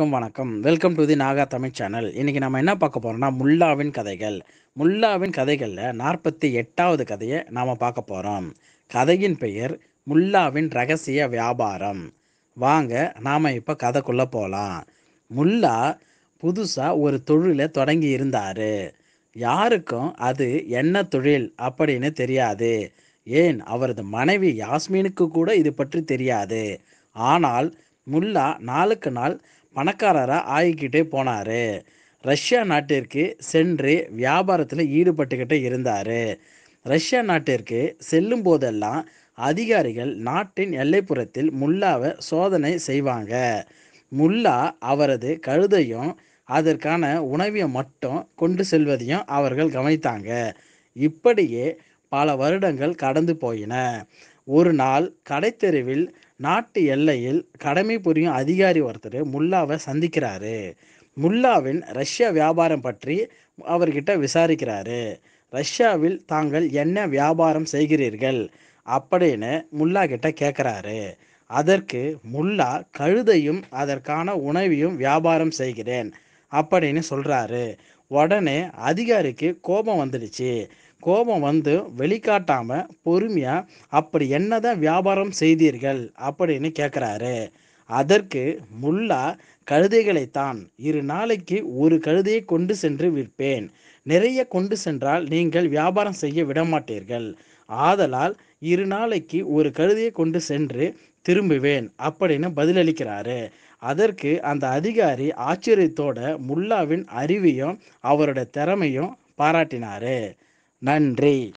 அனைவருக்கும் வணக்கம் welcome to the Naga Tamil channel இன்றைக்கி நம்ம என்ன பார்க்க போகிறோம்னா முல்லாவின் கதைகள் முல்லாவின் கதைகளில் நாற்பத்தி எட்டாவது கதையை நாம் பார்க்க போகிறோம் கதையின் பெயர் முல்லாவின் ரகசிய வியாபாரம் வாங்க நாம் இப்போ கதைக்குள்ளே போகலாம் முல்லா புதுசாக ஒரு தொழிலை தொடங்கி இருந்தார் யாருக்கும் அது என்ன தொழில் அப்படின்னு தெரியாது ஏன் அவரது மனைவி யாஸ்மினுக்கு கூட இது பற்றி தெரியாது ஆனால் முல்லா நாளுக்கு நாள் பணக்காரராக ஆகிக்கிட்டே போனார் ரஷ்யா நாட்டிற்கு சென்று வியாபாரத்தில் ஈடுபட்டுக்கிட்டே இருந்தார் ரஷ்யா நாட்டிற்கு செல்லும் போதெல்லாம் அதிகாரிகள் நாட்டின் எல்லைப்புறத்தில் முல்லாவை சோதனை செய்வாங்க முல்லா அவரது கழுதையும் அதற்கான உணவையும் மட்டும் கொண்டு செல்வதையும் அவர்கள் கவனித்தாங்க இப்படியே பல வருடங்கள் கடந்து போயின ஒரு நாள் கடைத்தெருவில் நாட்டு எல்லையில் கடமை புரியும் அதிகாரி ஒருத்தர் முல்லாவை சந்திக்கிறாரு முல்லாவின் ரஷ்ய வியாபாரம் பற்றி அவர்கிட்ட விசாரிக்கிறாரு ரஷ்யாவில் தாங்கள் என்ன வியாபாரம் செய்கிறீர்கள் அப்படின்னு முல்லா கிட்ட கேட்குறாரு அதற்கு முல்லா கழுதையும் அதற்கான உணவையும் வியாபாரம் செய்கிறேன் அப்படின்னு சொல்கிறாரு உடனே அதிகாரிக்கு கோபம் வந்துடுச்சு கோபம் வந்து வெளிக்காட்டாமல் பொறுமையாக அப்படி என்னதான் வியாபாரம் செய்தீர்கள் அப்படின்னு கேட்குறாரு அதற்கு முல்லா கழுதைகளைத்தான் இரு நாளைக்கு ஒரு கழுதையை கொண்டு சென்று விற்பேன் நிறைய கொண்டு சென்றால் நீங்கள் வியாபாரம் செய்ய விடமாட்டீர்கள் ஆதலால் இரு நாளைக்கு ஒரு கழுதையை கொண்டு சென்று திரும்புவேன் அப்படின்னு பதிலளிக்கிறாரு அதற்கு அந்த அதிகாரி ஆச்சரியத்தோட முல்லாவின் அறிவையும் அவரோட திறமையும் பாராட்டினாரு நன்றி